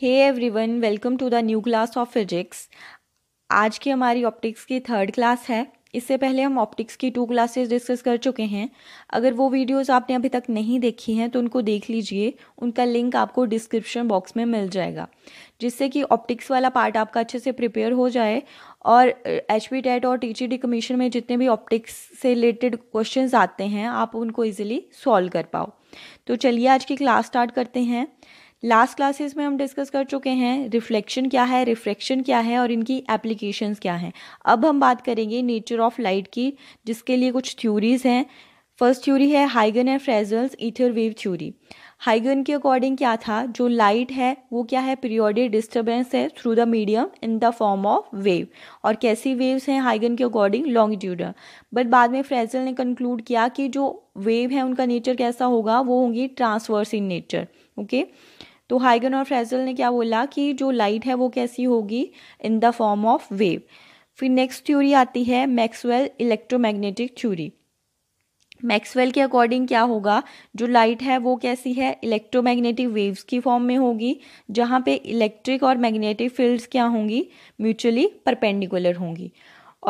Hey everyone welcome to the new class of physics आज की हमारी ऑप्टिक्स की थर्ड क्लास है इससे पहले हम ऑप्टिक्स की टू क्लासेस डिस्कस कर चुके हैं अगर वो वीडियोस आपने अभी तक नहीं देखी हैं तो उनको देख लीजिए उनका लिंक आपको डिस्क्रिप्शन बॉक्स में मिल जाएगा जिससे कि ऑप्टिक्स वाला पार्ट आपका अच्छे से प्रिपेयर हो जाए और एच पी टेट और टी जी डी कमीशन में जितने भी ऑप्टिक्स से रिलेटेड क्वेश्चन आते हैं आप उनको ईजिली सॉल्व कर पाओ तो चलिए आज की क्लास स्टार्ट करते हैं लास्ट क्लासेस में हम डिस्कस कर चुके हैं रिफ्लेक्शन क्या है रिफ्रैक्शन क्या है और इनकी एप्लीकेशंस क्या हैं अब हम बात करेंगे नेचर ऑफ लाइट की जिसके लिए कुछ थ्योरीज हैं फर्स्ट थ्योरी है हाइगन एंड फ्रेजल्स ईथर वेव थ्योरी हाइगन के अकॉर्डिंग क्या था जो लाइट है वो क्या है पीरियोडिक डिस्टर्बेंस है through the medium in the form of wave और कैसी वेव्स हैं हाइगन के अकॉर्डिंग लॉन्गिट्यूड बट बाद में फ्रेजल ने कंक्लूड किया कि जो वेव है उनका नेचर कैसा होगा वो होंगी transverse in nature okay okay? तो हाइगन और फ्रेजल ने क्या बोला कि जो लाइट है वो कैसी होगी in the form of wave फिर नेक्स्ट थ्योरी आती है मैक्सवेल इलेक्ट्रोमैग्नेटिक थ्योरी मैक्सवेल के अकॉर्डिंग क्या होगा जो लाइट है वो कैसी है इलेक्ट्रोमैग्नेटिक वेव्स की फॉर्म में होगी जहाँ पे इलेक्ट्रिक और मैग्नेटिक फील्ड्स क्या होंगी म्यूचुअली परपेंडिकुलर होंगी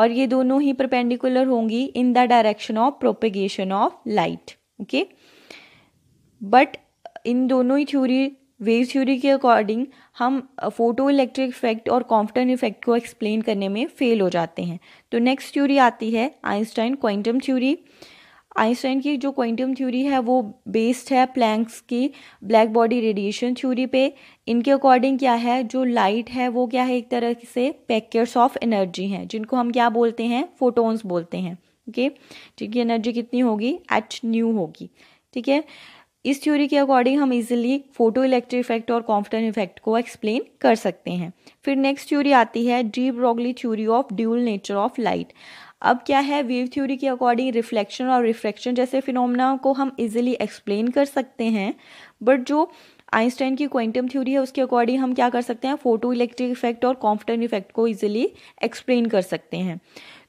और ये दोनों ही परपेंडिकुलर होंगी in the direction of propagation of light okay but in दोनों ही थ्योरी वेव थ्योरी के अकॉर्डिंग हम फोटो इलेक्ट्रिक इफेक्ट और कॉम्पटन इफेक्ट को एक्सप्लेन करने में फेल हो जाते हैं तो नेक्स्ट थ्योरी आती है आइंस्टाइन क्वांटम थ्योरी आइंस्टाइन की जो क्वांटम थ्योरी है वो बेस्ड है प्लैंक्स की ब्लैक बॉडी रेडिएशन थ्योरी पे इनके अकॉर्डिंग क्या है जो लाइट है वो क्या है एक तरह से पैकेट्स ऑफ एनर्जी हैं जिनको हम क्या बोलते हैं फोटोन्स बोलते हैं ओके okay? जिनकी एनर्जी कितनी होगी एच न्यू होगी ठीक है इस थ्योरी के अकॉर्डिंग हम इजिली फोटो इलेक्ट्रिक इफेक्ट और कॉम्फ्टन इफेक्ट को एक्सप्लेन कर सकते हैं फिर नेक्स्ट थ्योरी आती है de Broglie theory of dual nature of light अब क्या है वेव थ्योरी के अकॉर्डिंग रिफ्लेक्शन और रिफ्रैक्शन जैसे फिनोमिना को हम इजिली एक्सप्लेन कर सकते हैं बट जो आइंस्टाइन की क्वांटम थ्योरी है उसके अकॉर्डिंग हम क्या कर सकते हैं फोटो इलेक्ट्रिक इफेक्ट और कॉम्फ्टन इफेक्ट को इजिली एक्सप्लेन कर सकते हैं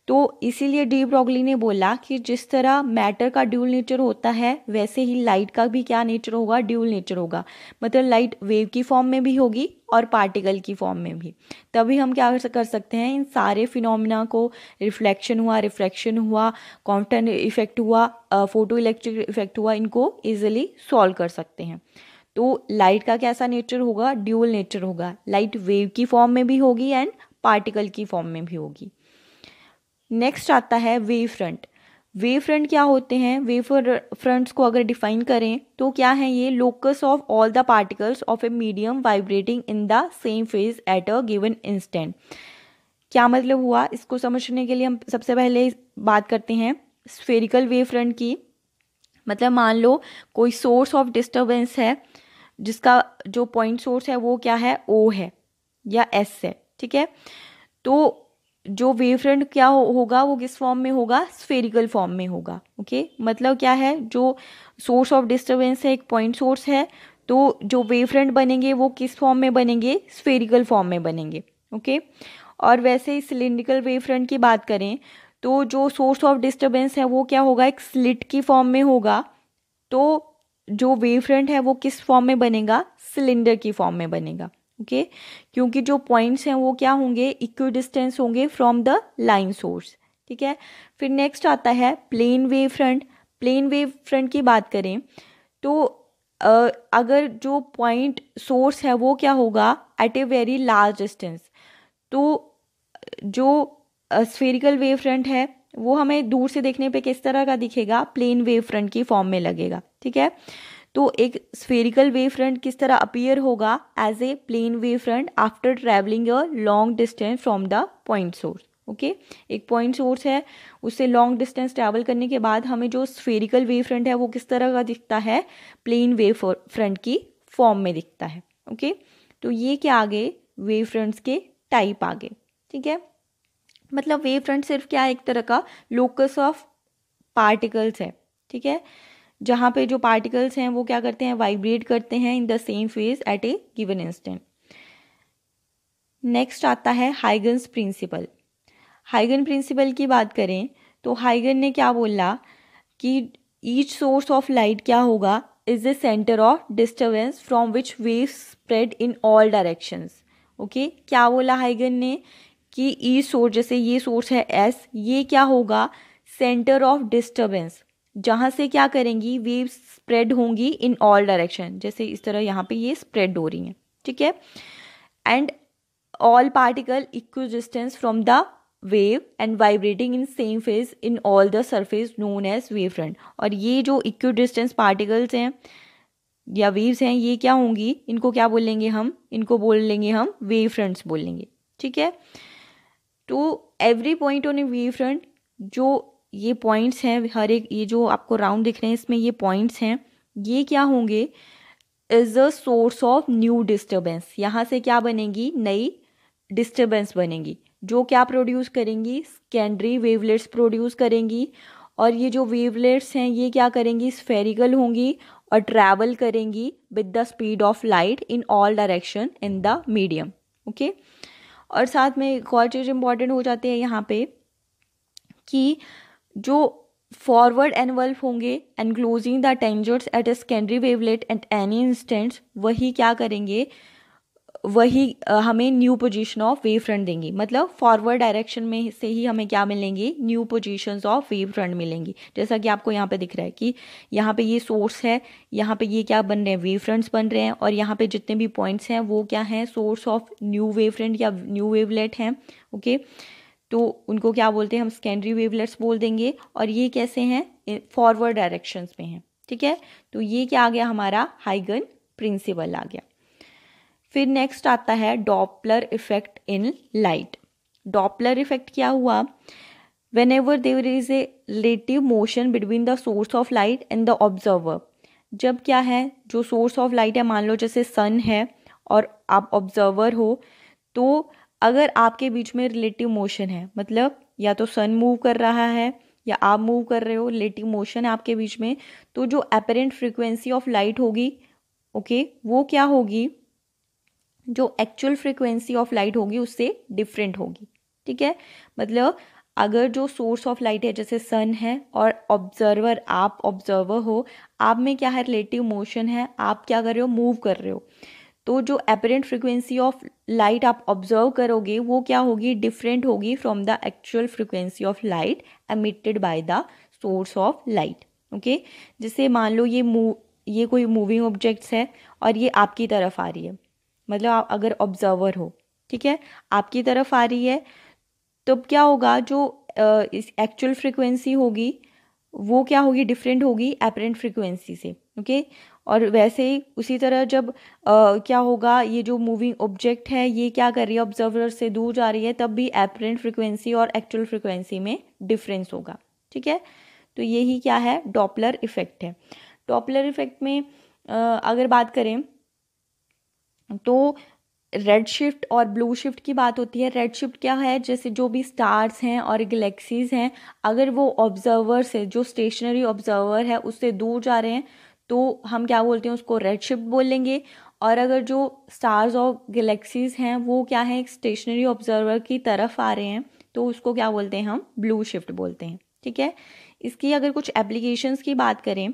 तो इसीलिए डी ब्रॉगली ने बोला कि जिस तरह मैटर का ड्यूल नेचर होता है वैसे ही लाइट का भी क्या नेचर होगा ड्यूल नेचर होगा मतलब लाइट वेव की फॉर्म में भी होगी और पार्टिकल की फॉर्म में भी तभी हम क्या कर सकते हैं इन सारे फिनोमिना को रिफ्लेक्शन हुआ रिफ्रैक्शन हुआ कॉन्टन इफेक्ट हुआ फोटो इलेक्ट्रिक इफेक्ट हुआ इनको ईजिली सॉल्व कर सकते हैं तो लाइट का कैसा नेचर होगा ड्यूअल नेचर होगा लाइट वेव की फॉर्म में भी होगी एंड पार्टिकल की फॉर्म में भी होगी नेक्स्ट आता है वेव फ्रंट वेव फ्रंट क्या होते हैं वेव फ्रंट्स को अगर डिफाइन करें तो क्या है ये locus of all the particles of a medium vibrating in the same phase at a given instant क्या मतलब हुआ इसको समझने के लिए हम सबसे पहले बात करते हैं स्फेरिकल वेव फ्रंट की मतलब मान लो कोई सोर्स ऑफ डिस्टर्बेंस है जिसका जो पॉइंट सोर्स है वो क्या है ओ है या एस है ठीक है तो जो वेव फ्रंट क्या हो, होगा वो किस फॉर्म में होगा स्फेरिकल फॉर्म में होगा ओके मतलब क्या है जो सोर्स ऑफ डिस्टरबेंस है एक पॉइंट सोर्स है तो जो वेव फ्रंट बनेंगे वो किस फॉर्म में बनेंगे स्फेरिकल फॉर्म में बनेंगे ओके और वैसे ही सिलिंड्रिकल वेव फ्रंट की बात करें तो जो सोर्स ऑफ डिस्टर्बेंस है वो क्या होगा एक स्लिट की फॉर्म में होगा तो जो वेव फ्रंट है वो किस फॉर्म में बनेगा सिलेंडर की फॉर्म में बनेगा ओके क्योंकि जो पॉइंट्स हैं वो क्या होंगे इक्वी डिस्टेंस होंगे फ्रॉम द लाइन सोर्स ठीक है फिर नेक्स्ट आता है plane wave front plane wave front की बात करें तो uh, अगर जो पॉइंट सोर्स है वो क्या होगा at a very large distance तो जो स्फेरिकल वेव फ्रंट है वो हमें दूर से देखने पे किस तरह का दिखेगा प्लेन वेव फ्रंट की फॉर्म में लगेगा ठीक है तो एक स्फेरिकल वेव फ्रंट किस तरह अपीयर होगा as a plane wave front after travelling a long distance from the point source okay एक पॉइंट सोर्स है उससे लॉन्ग डिस्टेंस ट्रैवल करने के बाद हमें जो स्फेरिकल वेव फ्रंट है वो किस तरह का दिखता है प्लेन वेव फ्रंट की फॉर्म में दिखता है ओके okay? तो ये क्या आगे वेव फ्रंट्स के टाइप आगे ठीक है मतलब वेव फ्रंट सिर्फ क्या एक तरह का लोकस ऑफ पार्टिकल्स है ठीक है जहाँ पे जो पार्टिकल्स हैं वो क्या करते हैं वाइब्रेट करते हैं in the same phase at a given instant next आता है हाइगन्स प्रिंसिपल हाइगन प्रिंसिपल की बात करें तो हाइगन ने क्या बोला कि ईच सोर्स ऑफ लाइट क्या होगा is the centre of disturbance from which wave spread in all directions okay क्या बोला हाइगन ने कि ई सोर्स जैसे ये सोर्स है एस ये क्या होगा सेंटर ऑफ डिस्टर्बेंस जहाँ से क्या करेंगी वेव स्प्रेड होंगी इन ऑल डायरेक्शन जैसे इस तरह यहाँ पे ये स्प्रेड हो रही हैं ठीक है and all particle equidistant from the wave and vibrating in same phase in all the surface known as wave front और ये जो इक्व डिस्टेंस पार्टिकल्स हैं या वेव्स हैं ये क्या होंगी इनको क्या बोलेंगे हम इनको बोल लेंगे हम वेव फ्रंट्स बोलेंगे ठीक है तो every point on a wave front जो ये पॉइंट्स हैं हर एक ये जो आपको राउंड दिख रहे हैं इसमें ये पॉइंट्स हैं ये क्या होंगे is a source of new disturbance यहाँ से क्या बनेगी नई डिस्टर्बेंस बनेगी जो क्या प्रोड्यूस करेंगी स्कैंड्री वेवलेट्स प्रोड्यूस करेंगी और ये जो वेवलेट्स हैं ये क्या करेंगी स्फेरिकल होंगी और ट्रैवल करेंगी with the speed of light in all direction in the medium okay और साथ में एक और चीज़ इम्पॉर्टेंट हो जाती है यहाँ पे कि जो फॉरवर्ड एनवल्फ होंगे closing the tangents at a secondary wavelet at any instants वही क्या करेंगे वही हमें new position of wave front देंगी मतलब फॉरवर्ड डायरेक्शन में से ही हमें क्या मिलेंगी new position of wave front मिलेंगी जैसा कि आपको यहाँ पे दिख रहा है कि यहाँ पे ये सोर्स है यहाँ पे ये क्या बन रहे हैं वेव फ्रंट्स बन रहे हैं और यहाँ पे जितने भी पॉइंट्स हैं वो क्या हैं source of new wave front या न्यू वेवलेट हैं ओके okay? तो उनको क्या बोलते हैं हम सेकेंडरी वेवलेट्स बोल देंगे और ये कैसे हैं फॉरवर्ड डायरेक्शंस में हैं ठीक है तो ये क्या आ गया हमारा हाइगन प्रिंसिपल आ गया फिर नेक्स्ट आता है Doppler effect in light Doppler effect क्या हुआ whenever there is a relative motion between the source of light and the observer जब क्या है जो सोर्स ऑफ लाइट है मान लो जैसे सन है और आप ऑब्जर्वर हो तो अगर आपके बीच में रिलेटिव मोशन है मतलब या तो सन मूव कर रहा है या आप मूव कर रहे हो रिलेटिव मोशन है आपके बीच में तो जो अपेरेंट फ्रिक्वेंसी ऑफ लाइट होगी ओके वो क्या होगी जो एक्चुअल फ्रिक्वेंसी ऑफ लाइट होगी उससे डिफरेंट होगी ठीक है मतलब अगर जो सोर्स ऑफ लाइट है जैसे सन है और ऑब्जर्वर आप ऑब्जर्वर हो आप में क्या है रिलेटिव मोशन है आप क्या कर रहे हो मूव कर रहे हो तो जो अपेरेंट फ्रिक्वेंसी ऑफ लाइट आप ऑब्जर्व करोगे वो क्या होगी डिफरेंट होगी from the actual frequency of light emitted by the source of light okay जैसे मान लो ये मूव ये कोई मूविंग ऑब्जेक्ट्स है और ये आपकी तरफ आ रही है मतलब आप अगर ऑब्जर्वर हो ठीक है आपकी तरफ आ रही है तो क्या होगा जो एक्चुअल फ्रिक्वेंसी होगी वो क्या होगी डिफरेंट होगी अपरेंट फ्रिक्वेंसी से ओके okay? और वैसे ही उसी तरह जब आ, क्या होगा ये जो मूविंग ऑब्जेक्ट है ये क्या कर रही है ऑब्जर्वर से दूर जा रही है तब भी एपरेंट फ्रिक्वेंसी और एक्चुअल फ्रिक्वेंसी में डिफरेंस होगा ठीक है तो यही क्या है डॉपलर इफेक्ट है डॉपलर इफेक्ट में आ, अगर बात करें तो रेड शिफ्ट और ब्लू शिफ्ट की बात होती है रेड शिफ्ट क्या है जैसे जो भी स्टार्स हैं और गलेक्सीज हैं अगर वो ऑब्जर्वर से जो स्टेशनरी ऑब्जर्वर है उससे दूर जा रहे हैं तो हम क्या बोलते हैं उसको रेड शिफ्ट बोलेंगे और अगर जो स्टार्स और गैलेक्सीज़ हैं वो क्या है एक स्टेशनरी ऑब्जर्वर की तरफ आ रहे हैं तो उसको क्या बोलते हैं हम ब्लू शिफ्ट बोलते हैं ठीक है इसकी अगर कुछ एप्लीकेशंस की बात करें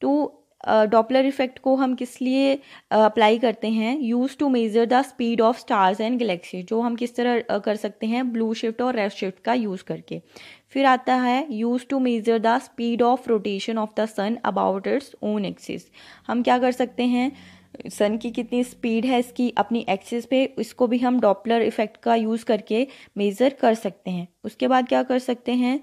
तो डॉपलर uh, इफेक्ट को हम किस लिए अप्लाई uh, करते हैं use to measure the speed of stars and galaxy जो हम किस तरह uh, कर सकते हैं ब्लू शिफ्ट और रेड शिफ्ट का यूज़ करके फिर आता है use to measure the speed of rotation of the sun about its own axis हम क्या कर सकते हैं सन की कितनी स्पीड है इसकी अपनी एक्सिस पे इसको भी हम डॉपलर इफेक्ट का यूज़ करके मेज़र कर सकते हैं उसके बाद क्या कर सकते हैं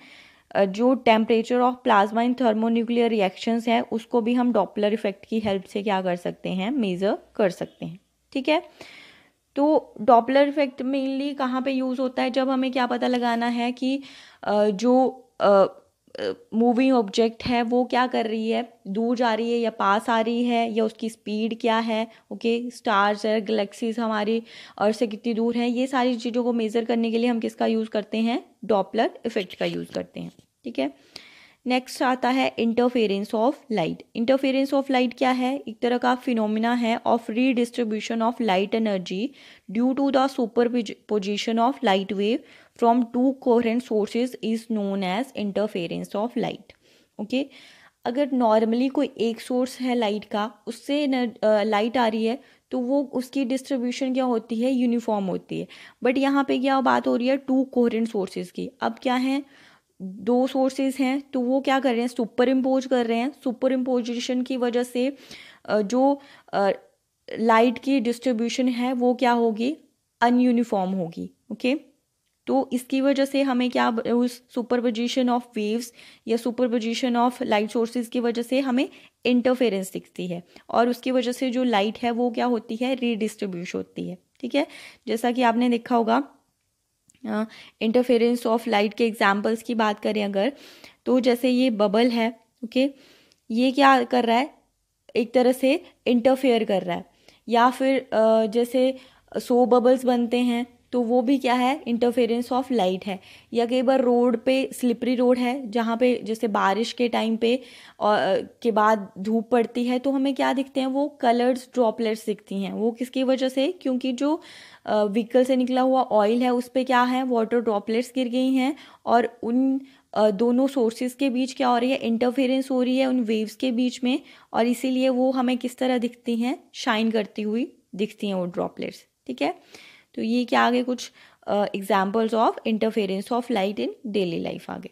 जो temperature of plasma in thermonuclear reactions है उसको भी हम डॉपलर इफेक्ट की हेल्प से क्या कर सकते हैं मेज़र कर सकते हैं ठीक है तो डॉपलर इफेक्ट मेनली कहाँ पे यूज़ होता है जब हमें क्या पता लगाना है कि जो मूविंग ऑब्जेक्ट है वो क्या कर रही है दूर जा रही है या पास आ रही है या उसकी स्पीड क्या है ओके स्टार्स है गलेक्सीज हमारी अर्थ से कितनी दूर है ये सारी चीज़ों को मेज़र करने के लिए हम किसका यूज़ करते हैं डॉपलर इफेक्ट का यूज़ करते हैं ठीक है नेक्स्ट आता है interference of light interference of light क्या है एक तरह का फिनोमिना है of redistribution of light energy due to the superposition of light wave from two coherent sources is known as interference of light okay अगर normally कोई एक source है लाइट का उससे लाइट आ रही है तो वो उसकी डिस्ट्रीब्यूशन क्या होती है यूनिफॉर्म होती है बट यहाँ पे क्या बात हो रही है टू कोहरेंट सोर्सेज की अब क्या है दो सोर्सेज हैं तो वो क्या कर रहे हैं सुपर इम्पोज कर रहे हैं सुपर इम्पोजिशन की वजह से जो लाइट की डिस्ट्रीब्यूशन है वो क्या होगी अनयूनिफॉर्म होगी ओके तो इसकी वजह से हमें क्या उस सुपरपोजिशन ऑफ वेव्स या सुपरपोजिशन ऑफ लाइट सोर्सेज की वजह से हमें इंटरफेरेंस दिखती है और उसकी वजह से जो लाइट है वो क्या होती है रीडिस्ट्रीब्यूट होती है ठीक है जैसा कि आपने देखा होगा इंटरफेरेंस ऑफ लाइट के एग्जाम्पल्स की बात करें अगर तो जैसे ये बबल है ओके okay? ये क्या कर रहा है एक तरह से इंटरफेयर कर रहा है या फिर uh, जैसे सो बबल्स बनते हैं तो वो भी क्या है इंटरफेरेंस ऑफ लाइट है या कई बार रोड पे स्लिपरी रोड है जहाँ पे जैसे बारिश के टाइम पे और के बाद धूप पड़ती है तो हमें क्या दिखते हैं वो कलर्स ड्रॉपलेट्स दिखती हैं वो किसकी वजह से क्योंकि जो व्हीकल से निकला हुआ ऑयल है उस पर क्या है वाटर ड्रॉपलेट्स गिर गई हैं और उन दोनों सोर्सेज के बीच क्या हो रही है इंटरफेरेंस हो रही है उन वेव्स के बीच में और इसीलिए वो हमें किस तरह दिखती हैं शाइन करती हुई दिखती हैं वो ड्रॉपलेट्स ठीक है तो ये क्या आगे कुछ examples of interference of light in daily life आगे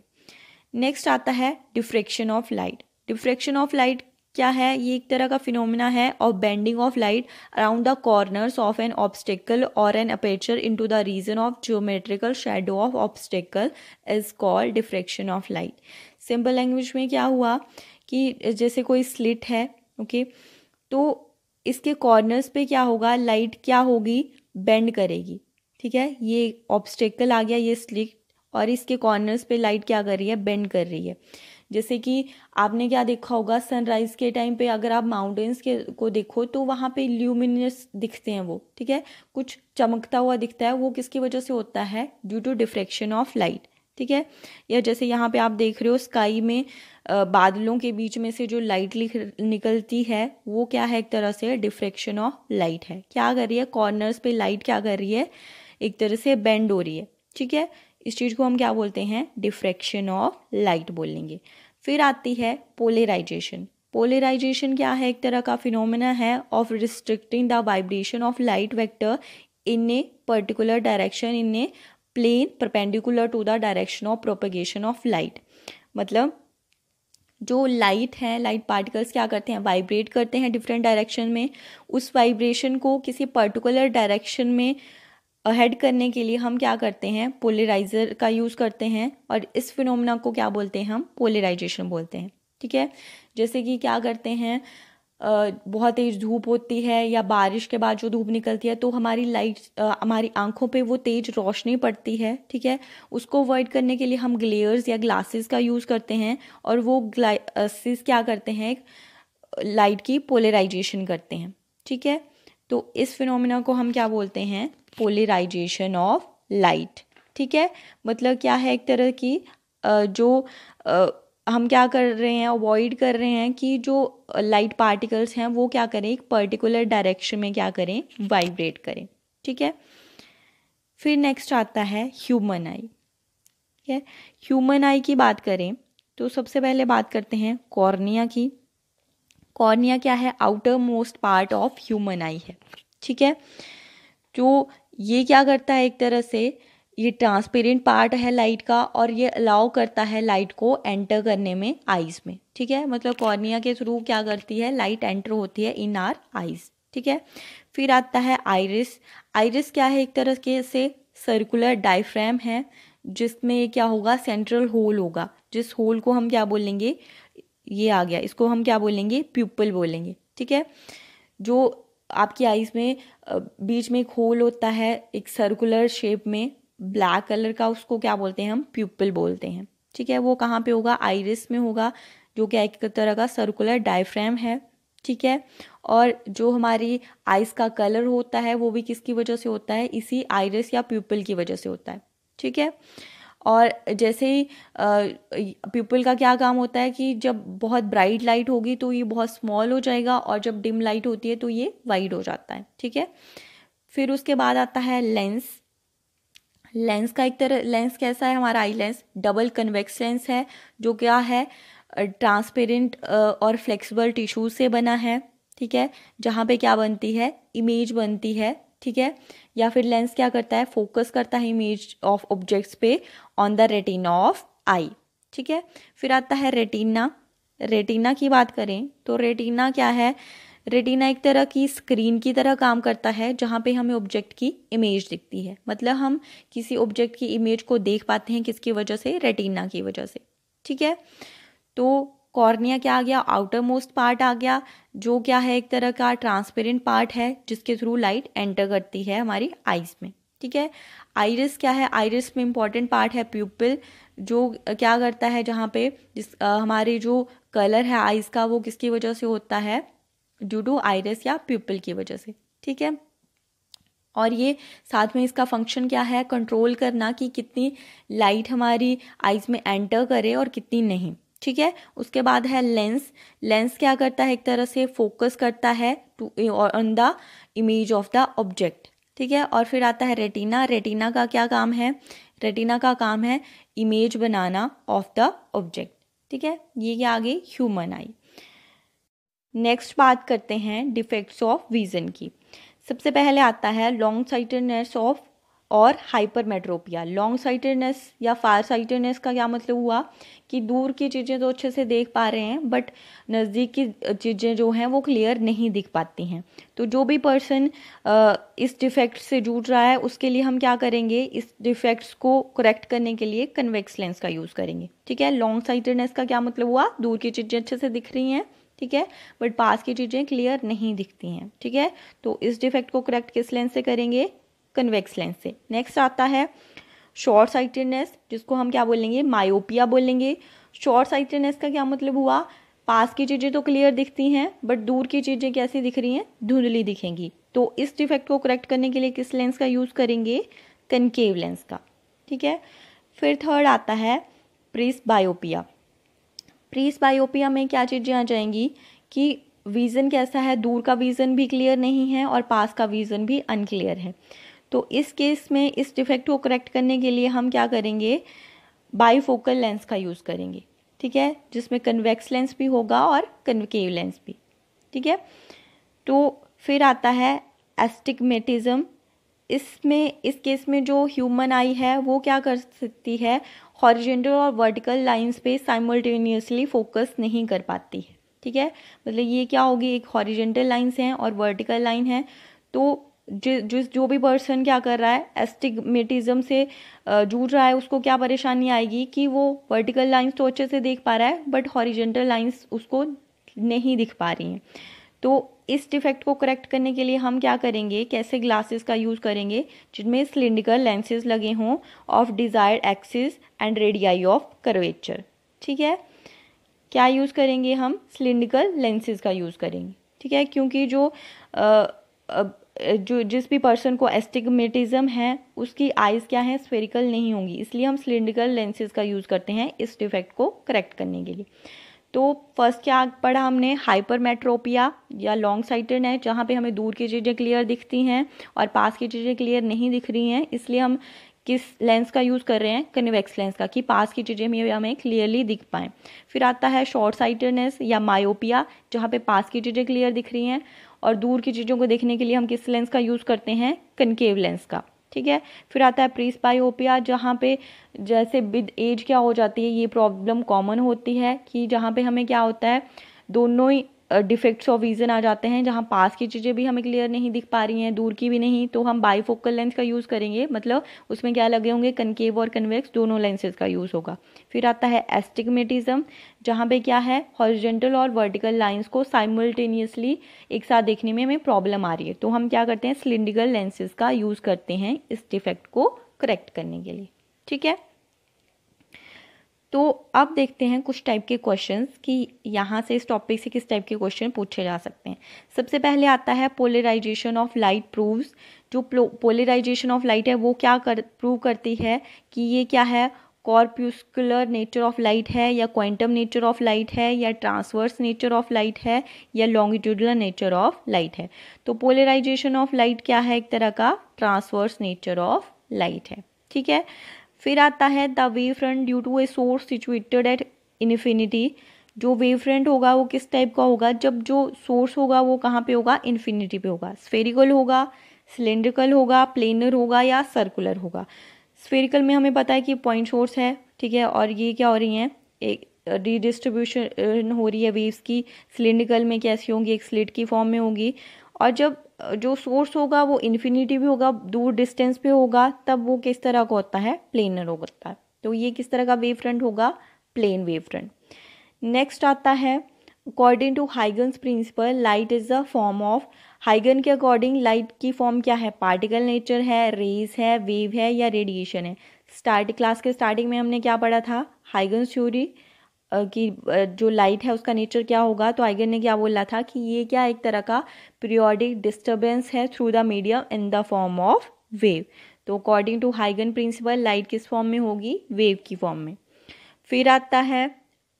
नेक्स्ट आता है diffraction of light diffraction of light क्या है ये एक तरह का फिनोमिना है of bending of light around the corners of an obstacle और an aperture into the region of geometrical shadow of obstacle is called diffraction of light simple language में क्या हुआ कि जैसे कोई स्लिट है ओके okay, तो इसके कॉर्नर्स पे क्या होगा लाइट क्या होगी बेंड करेगी ठीक है ये ऑब्स्टेकल आ गया ये स्लिट और इसके कॉर्नर्स पे लाइट क्या कर रही है बेंड कर रही है जैसे कि आपने क्या देखा होगा सनराइज़ के टाइम पे अगर आप माउंटेन्स के को देखो तो वहाँ पे ल्यूमिनस दिखते हैं वो ठीक है कुछ चमकता हुआ दिखता है वो किसकी वजह से होता है due to diffraction of light ठीक है या जैसे यहाँ पे आप देख रहे हो स्काई में बादलों के बीच में से जो लाइट निकलती है वो क्या है एक तरह से डिफ्रेक्शन ऑफ लाइट है क्या कर रही है कॉर्नर्स पे लाइट क्या कर रही है एक तरह से बेंड हो रही है ठीक है इस चीज़ को हम क्या बोलते हैं डिफ्रेक्शन ऑफ लाइट बोलेंगे फिर आती है पोलराइजेशन पोलराइजेशन क्या है एक तरह का फिनोमिना है of restricting the vibration of light vector in a particular direction in a plane perpendicular to the direction of propagation of light मतलब जो लाइट है लाइट पार्टिकल्स क्या करते हैं वाइब्रेट करते हैं डिफरेंट डायरेक्शन में उस वाइब्रेशन को किसी पर्टिकुलर डायरेक्शन में हेड करने के लिए हम क्या करते हैं पोलराइजर का यूज़ करते हैं और इस फिनोमेना को क्या बोलते हैं हम पोलराइजेशन बोलते हैं ठीक है जैसे कि क्या करते हैं बहुत तेज़ धूप होती है या बारिश के बाद जो धूप निकलती है तो हमारी लाइट हमारी आंखों पे वो तेज़ रोशनी पड़ती है ठीक है उसको अवॉइड करने के लिए हम ग्लेयर्स या ग्लासेस का यूज़ करते हैं और वो ग्लासेस क्या करते हैं लाइट की पोलराइजेशन करते हैं ठीक है तो इस फिनोमिना को हम क्या बोलते हैं पोलराइजेशन ऑफ लाइट ठीक है मतलब क्या है एक तरह की जो हम क्या कर रहे हैं अवॉइड कर रहे हैं कि जो लाइट पार्टिकल्स हैं वो क्या करें एक पर्टिकुलर डायरेक्शन में क्या करें वाइब्रेट करें ठीक है फिर नेक्स्ट आता है ह्यूमन आई ठीक है ह्यूमन आई की बात करें तो सबसे पहले बात करते हैं कॉर्निया की कॉर्निया क्या है outermost part of human eye है ठीक है तो ये क्या करता है एक तरह से ये ट्रांसपेरेंट पार्ट है लाइट का और ये अलाउ करता है लाइट को एंटर करने में आइज में ठीक है मतलब कॉर्निया के थ्रू क्या करती है लाइट एंटर होती है इन आर आइज ठीक है फिर आता है आइरिस आइरिस क्या है एक तरह के से सर्कुलर डायफ्रेम है जिसमें क्या होगा सेंट्रल होल होगा जिस होल को हम क्या बोलेंगे ये आ गया इसको हम क्या बोलेंगे प्यूपल बोलेंगे ठीक है जो आपकी आइज में बीच में एक होल होता है एक सर्कुलर शेप में ब्लैक कलर का उसको क्या बोलते हैं हम प्यूपल बोलते हैं ठीक है वो कहाँ पे होगा आइरिस में होगा जो क्या एक तरह का सर्कुलर डायफ्रेम है ठीक है और जो हमारी आइस का कलर होता है वो भी किसकी वजह से होता है इसी आइरिस या प्यूपल की वजह से होता है ठीक है और जैसे ही पीपल का क्या काम होता है कि जब बहुत ब्राइट लाइट होगी तो ये बहुत स्मॉल हो जाएगा और जब डिम लाइट होती है तो ये वाइड हो जाता है ठीक है फिर उसके बाद आता है लेंस लेंस का एक तरह लेंस कैसा है हमारा eye lens double convex lens है जो क्या है ट्रांसपेरेंट और फ्लेक्सिबल टिश्यू से बना है ठीक है जहाँ पे क्या बनती है इमेज बनती है ठीक है या फिर लेंस क्या करता है फोकस करता है इमेज ऑफ ऑब्जेक्ट्स पे on the retina of eye ठीक है फिर आता है रेटिना रेटिना की बात करें तो रेटिना क्या है रेटिना एक तरह की स्क्रीन की तरह काम करता है जहाँ पे हमें ऑब्जेक्ट की इमेज दिखती है मतलब हम किसी ऑब्जेक्ट की इमेज को देख पाते हैं किसकी वजह से रेटिना की वजह से ठीक है तो कॉर्निया क्या आ गया आउटर मोस्ट पार्ट आ गया जो क्या है एक तरह का ट्रांसपेरेंट पार्ट है जिसके थ्रू लाइट एंटर करती है हमारी आइज में ठीक है आइरिस क्या है आइरिस में इम्पॉर्टेंट पार्ट है प्यूपिल जो क्या करता है जहाँ पे जिस आ, हमारे जो कलर है आइज का वो किसकी वजह से होता है ड्यू टू आयरस या प्यूपल की वजह से ठीक है और ये साथ में इसका फंक्शन क्या है कंट्रोल करना कि कितनी लाइट हमारी आइज में एंटर करे और कितनी नहीं ठीक है उसके बाद है लेंस लेंस क्या करता है एक तरह से फोकस करता है to on the image of the object ठीक है और फिर आता है रेटिना रेटिना का क्या काम है रेटिना का काम है इमेज बनाना ऑफ द ऑब्जेक्ट ठीक है ये क्या आ गई ह्यूमन आई नेक्स्ट बात करते हैं डिफेक्ट्स ऑफ विज़न की सबसे पहले आता है लॉन्ग साइटेडनेस ऑफ और हाइपर मेट्रोपिया लॉन्ग साइटेडनेस या फार साइटेडनेस का क्या मतलब हुआ कि दूर की चीज़ें तो अच्छे से देख पा रहे हैं बट नज़दीक की चीज़ें जो हैं वो क्लियर नहीं दिख पाती हैं तो जो भी पर्सन इस डिफेक्ट से जूझ रहा है उसके लिए हम क्या करेंगे इस डिफेक्ट्स को करेक्ट करने के लिए कन्वेक्स लेंस का यूज़ करेंगे ठीक है लॉन्ग साइटेडनेस का क्या मतलब हुआ दूर की चीज़ें अच्छे से दिख रही हैं ठीक है बट पास की चीज़ें क्लियर नहीं दिखती हैं ठीक है तो इस डिफेक्ट को करेक्ट किस लेंस से करेंगे कन्वेक्स लेंस से नेक्स्ट आता है शॉर्ट साइटेडनेस जिसको हम क्या बोलेंगे मायोपिया बोलेंगे शॉर्ट साइटेडनेस का क्या मतलब हुआ पास की चीज़ें तो क्लियर दिखती हैं बट दूर की चीज़ें कैसी दिख रही हैं धुंधली दिखेंगी तो इस डिफेक्ट को करेक्ट करने के लिए किस लेंस का यूज़ करेंगे कनकेव लेंस का ठीक है फिर थर्ड आता है प्रिस बायोपिया प्रीस बायोपिया में क्या चीज़ें आ जाएंगी कि विज़न कैसा है दूर का विज़न भी क्लियर नहीं है और पास का विज़न भी अनक्लियर है तो इस केस में इस डिफेक्ट को करेक्ट करने के लिए हम क्या करेंगे बाईफोकल लेंस का यूज़ करेंगे ठीक है जिसमें कन्वेक्स लेंस भी होगा और कन्वकेव लेंस भी ठीक है तो फिर आता है एस्टिगमेटिज़म इसमें इस केस में जो ह्यूमन आई है वो क्या कर सकती है हॉरिजेंटल और वर्टिकल लाइंस पे साइमल्टेनियसली फोकस नहीं कर पाती है ठीक है मतलब ये क्या होगी एक हॉरिजेंटल लाइंस हैं और वर्टिकल लाइन है तो जिस जो भी पर्सन क्या कर रहा है एस्टिगमेटिज्म से जूझ रहा है उसको क्या परेशानी आएगी कि वो वर्टिकल लाइंस तो अच्छे से देख पा रहा है बट हॉरिजेंटल लाइंस उसको नहीं दिख पा रही हैं तो इस डिफेक्ट को करेक्ट करने के लिए हम क्या करेंगे कैसे ग्लासेस का यूज़ करेंगे जिनमें सिलिंडिकल लेंसेज लगे हों of desired axis and radii of curvature ठीक है क्या यूज़ करेंगे हम सिलिंडिकल लेंसेज का यूज़ करेंगे ठीक है क्योंकि जो आ, आ, जो जिस भी पर्सन को एस्टिगमेटिज्म है उसकी आइज़ क्या है स्फेरिकल नहीं होंगी इसलिए हम सिलिंड्रिकल लेंसेज का यूज़ करते हैं इस डिफेक्ट को करेक्ट करने के लिए तो फर्स्ट क्या पढ़ा हमने हाइपरमेट्रोपिया या लॉन्ग साइटेड है जहाँ पे हमें दूर की चीज़ें क्लियर दिखती हैं और पास की चीज़ें क्लियर नहीं दिख रही हैं इसलिए हम किस लेंस का यूज़ कर रहे हैं कन्वेक्स लेंस का कि पास की चीज़ें हमें हमें क्लियरली दिख पाएँ फिर आता है शॉर्ट साइटेडनेस या मायोपिया जहाँ पे पास की चीज़ें क्लियर दिख रही हैं और दूर की चीज़ों को देखने के लिए हम किस लेंस का यूज़ करते हैं कनकेव लेंस का ठीक है फिर आता है प्रीस बायोपिया जहाँ पे जैसे विद एज क्या हो जाती है ये प्रॉब्लम कॉमन होती है कि जहाँ पे हमें क्या होता है दोनों ही डिफेक्ट्स ऑफ विज़न आ जाते हैं जहाँ पास की चीज़ें भी हमें क्लियर नहीं दिख पा रही हैं दूर की भी नहीं तो हम बाईफोकल लेंस का यूज़ करेंगे मतलब उसमें क्या लगे होंगे कनकेव और कन्वेक्स दोनों लेंसेज का यूज़ होगा फिर आता है एस्टिगमेटिज्म जहाँ पे क्या है हॉरिजेंटल और वर्टिकल लाइन्स को साइमल्टेनियसली एक साथ देखने में हमें प्रॉब्लम आ रही है तो हम क्या करते हैं सिलिंडिकल लेंसेज का यूज़ करते हैं इस डिफेक्ट को करेक्ट करने के लिए ठीक है तो अब देखते हैं कुछ टाइप के क्वेश्चन कि यहाँ से इस टॉपिक से किस टाइप के क्वेश्चन पूछे जा सकते हैं सबसे पहले आता है पोलराइजेशन ऑफ लाइट प्रूव्स जो पोलराइजेशन ऑफ लाइट है वो क्या कर प्रूव करती है कि ये क्या है कॉर्प्यूस्कुलर नेचर ऑफ लाइट है या क्वांटम नेचर ऑफ लाइट है या ट्रांसवर्स नेचर ऑफ लाइट है या लॉन्गिट्यूडल नेचर ऑफ लाइट है तो पोलराइजेशन ऑफ लाइट क्या है एक तरह का ट्रांसवर्स नेचर ऑफ लाइट है ठीक है फिर आता है the wave front due to a source situated at infinity जो वेव फ्रंट होगा वो किस टाइप का होगा जब जो सोर्स होगा वो कहाँ पे होगा इन्फिनिटी पे होगा स्फेरिकल होगा सिलेंड्रिकल होगा प्लेनर होगा या सर्कुलर होगा स्फेरिकल में हमें पता है कि पॉइंट सोर्स है ठीक है और ये क्या हो रही हैं एक रीडिस्ट्रीब्यूशन हो रही है वेव्स की सिलेंड्रिकल में कैसी होंगी एक स्लिट की फॉर्म में होगी और जब जो सोर्स होगा वो इन्फिनिटी भी होगा दूर डिस्टेंस पे होगा तब वो किस तरह का होता है प्लेनर होता है तो ये किस तरह का वेव फ्रंट होगा प्लेन वेव फ्रंट नेक्स्ट आता है according to Huygens principle light is the form of Huygen के अकॉर्डिंग लाइट की फॉर्म क्या है पार्टिकल नेचर है रेज है वेव है या रेडिएशन है स्टार्ट क्लास के स्टार्टिंग में हमने क्या पढ़ा था हाइगन्स थ्योरी कि जो लाइट है उसका नेचर क्या होगा तो आइगन ने क्या बोला था कि ये क्या एक तरह का पीरियोडिक डिस्टर्बेंस है through the medium in the form of wave तो according to Huygen principle light किस फॉर्म में होगी वेव की फॉर्म में फिर आता है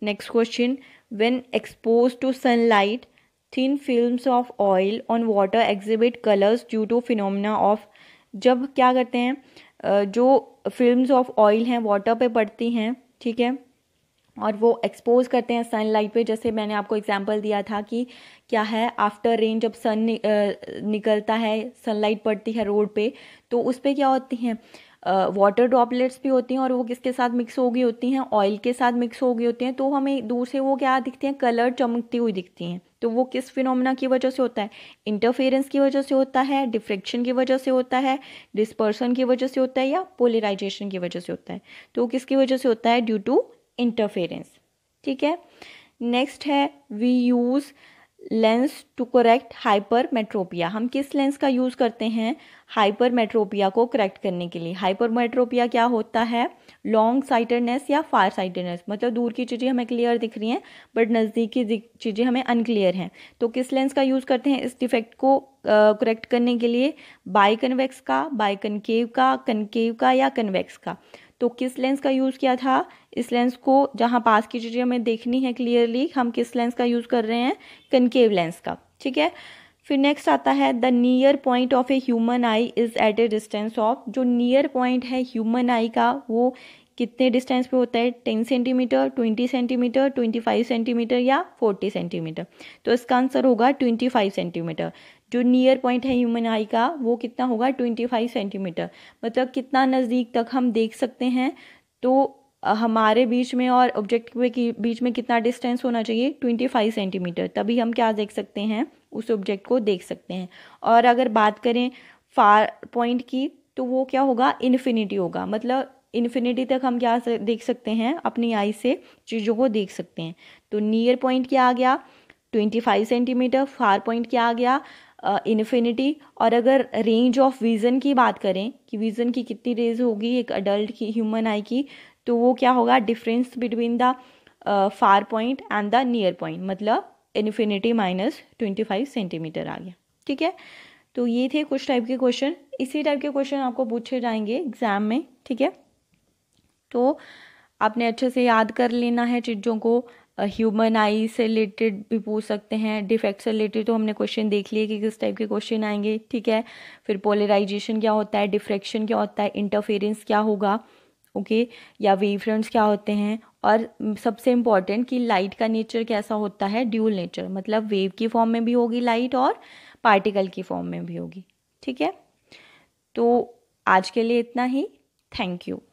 next question when expose to sunlight thin film of oil on water exhibit colours due to phenomena of जब क्या करते हैं जो फिल्म्स ऑफ ऑयल हैं वाटर पे पड़ती हैं ठीक है और वो एक्सपोज करते हैं सनलाइट पे जैसे मैंने आपको एग्जांपल दिया था कि क्या है आफ्टर रेन जब सन नि, निकलता है सनलाइट पड़ती है रोड पे तो उस पर क्या होती हैं वाटर ड्रॉपलेट्स भी होती हैं और वो किसके साथ मिक्स हो गई होती हैं ऑयल के साथ मिक्स हो गई होती हैं तो हमें दूर से वो क्या दिखती हैं कलर चमकती हुई दिखती हैं तो वो किस फिनोमिना की वजह से होता है इंटरफेरेंस की वजह से होता है डिफ्रेक्शन की वजह से होता है डिस्पर्सन की वजह से होता है या पोलराइजेशन की वजह से होता है तो किसकी वजह से होता है ड्यू टू इंटरफेरेंस ठीक है नेक्स्ट है we use lens to correct hypermetropia हम किस लेंस का यूज़ करते हैं हाइपरमेट्रोपिया को करेक्ट करने के लिए हाइपरमेट्रोपिया क्या होता है लॉन्ग साइटनेस या फार साइटेडनेस मतलब दूर की चीज़ें हमें क्लियर दिख रही हैं बट नज़दीक की चीज़ें हमें अनक्लियर हैं तो किस लेंस का यूज़ करते हैं इस डिफेक्ट को करेक्ट uh, करने के लिए बाई कन्वेक्स का बाई कनकेव का कनकेव का या कन्वेक्स का तो किस लेंस का यूज़ किया था इस लेंस को जहाँ पास की चीज़ें हमें देखनी है क्लियरली हम किस लेंस का यूज़ कर रहे हैं कनकेव लेंस का ठीक है फिर नेक्स्ट आता है the near point of a human eye is at a distance of जो नियर पॉइंट है ह्यूमन आई का वो कितने डिस्टेंस पे होता है ten centimetre twenty centimetre twenty five centimetre या फोर्टी सेंटीमीटर तो इसका आंसर होगा ट्वेंटी फाइव सेंटीमीटर जो नियर पॉइंट है ह्यूमन आई का वो कितना होगा ट्वेंटी फाइव सेंटीमीटर मतलब कितना नज़दीक तक हम देख सकते हैं तो हमारे बीच में और ऑब्जेक्ट के बीच में कितना डिस्टेंस होना चाहिए ट्वेंटी फाइव सेंटीमीटर तभी हम क्या देख सकते हैं उस ऑब्जेक्ट को देख सकते हैं और अगर बात करें फार पॉइंट की तो वो क्या होगा इन्फिनिटी होगा मतलब इन्फिनिटी तक हम क्या देख सकते हैं अपनी आई से चीज़ों को देख सकते हैं तो नियर पॉइंट क्या आ गया twenty five centimetre far point क्या आ गया इन्फिनिटी uh, और अगर रेंज ऑफ विज़न की बात करें कि विज़न की कितनी रेंज होगी एक अडल्ट की ह्यूमन आई की तो वो क्या होगा difference between the far point and the near point मतलब infinity minus twenty five centimetre आ गया ठीक है तो ये थे कुछ टाइप के क्वेश्चन इसी टाइप के क्वेश्चन आपको पूछे जाएंगे एग्जाम में ठीक है तो आपने अच्छे से याद कर लेना है चीज़ों को ह्यूमन आई से रिलेटेड भी पूछ सकते हैं डिफेक्ट से रिलेटेड तो हमने क्वेश्चन देख लिए कि किस टाइप के क्वेश्चन आएंगे ठीक है फिर पोलराइजेशन क्या होता है डिफ्रेक्शन क्या होता है इंटरफेरेंस क्या होगा ओके okay? या वेव फ्रंट्स क्या होते हैं और सबसे इम्पॉर्टेंट कि लाइट का नेचर कैसा होता है ड्यूल नेचर मतलब वेव की फॉर्म में भी होगी लाइट और पार्टिकल की फॉर्म में भी होगी ठीक है तो आज के लिए इतना ही थैंक यू